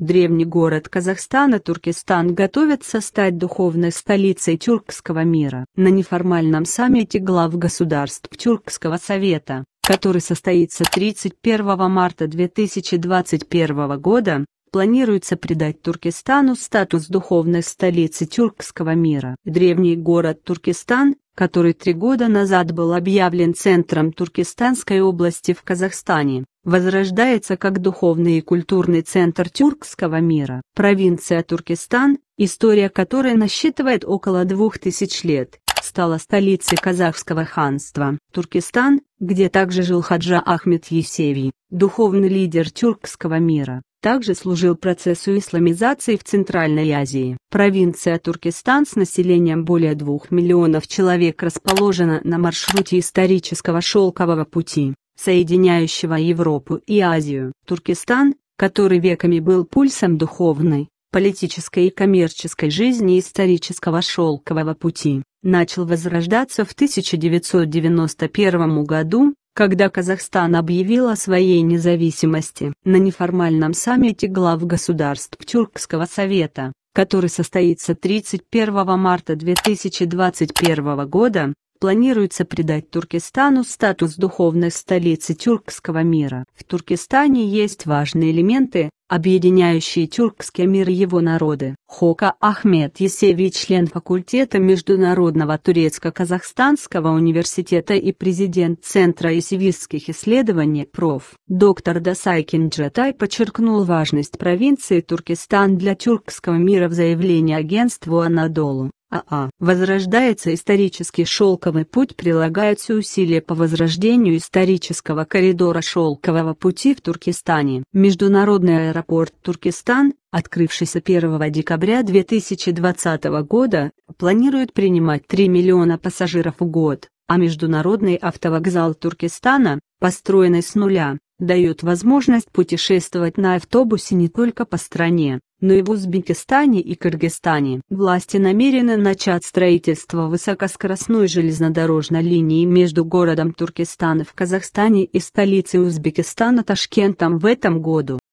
Древний город Казахстана, Туркестан, готовится стать духовной столицей тюркского мира. На неформальном саммите глав государств Тюркского совета, который состоится 31 марта 2021 года, планируется придать Туркестану статус духовной столицы тюркского мира. Древний город Туркестан, который три года назад был объявлен центром Туркестанской области в Казахстане, возрождается как духовный и культурный центр тюркского мира. Провинция Туркестан, история которой насчитывает около двух тысяч лет, стала столицей казахского ханства. Туркестан, где также жил Хаджа Ахмед Есеви, духовный лидер тюркского мира, также служил процессу исламизации в Центральной Азии. Провинция Туркестан с населением более двух миллионов человек расположена на маршруте исторического шелкового пути соединяющего Европу и Азию. Туркестан, который веками был пульсом духовной, политической и коммерческой жизни исторического шелкового пути, начал возрождаться в 1991 году, когда Казахстан объявил о своей независимости. На неформальном саммите глав государств Тюркского совета, который состоится 31 марта 2021 года, планируется придать Туркестану статус духовной столицы тюркского мира. В Туркестане есть важные элементы, объединяющие тюркский мир и его народы. Хока Ахмед Есеви, член факультета Международного турецко-казахстанского университета и президент Центра есевистских исследований проф. Доктор Дасайкин Джатай подчеркнул важность провинции Туркестан для тюркского мира в заявлении агентству Анадолу. АА. А. Возрождается исторический шелковый путь, прилагаются усилия по возрождению исторического коридора шелкового пути в Туркестане. Международный аэропорт Туркестан, открывшийся 1 декабря 2020 года, планирует принимать 3 миллиона пассажиров в год, а Международный автовокзал Туркестана, построенный с нуля, дает возможность путешествовать на автобусе не только по стране, но и в Узбекистане и Кыргызстане. Власти намерены начать строительство высокоскоростной железнодорожной линии между городом Туркестан в Казахстане и столицей Узбекистана Ташкентом в этом году.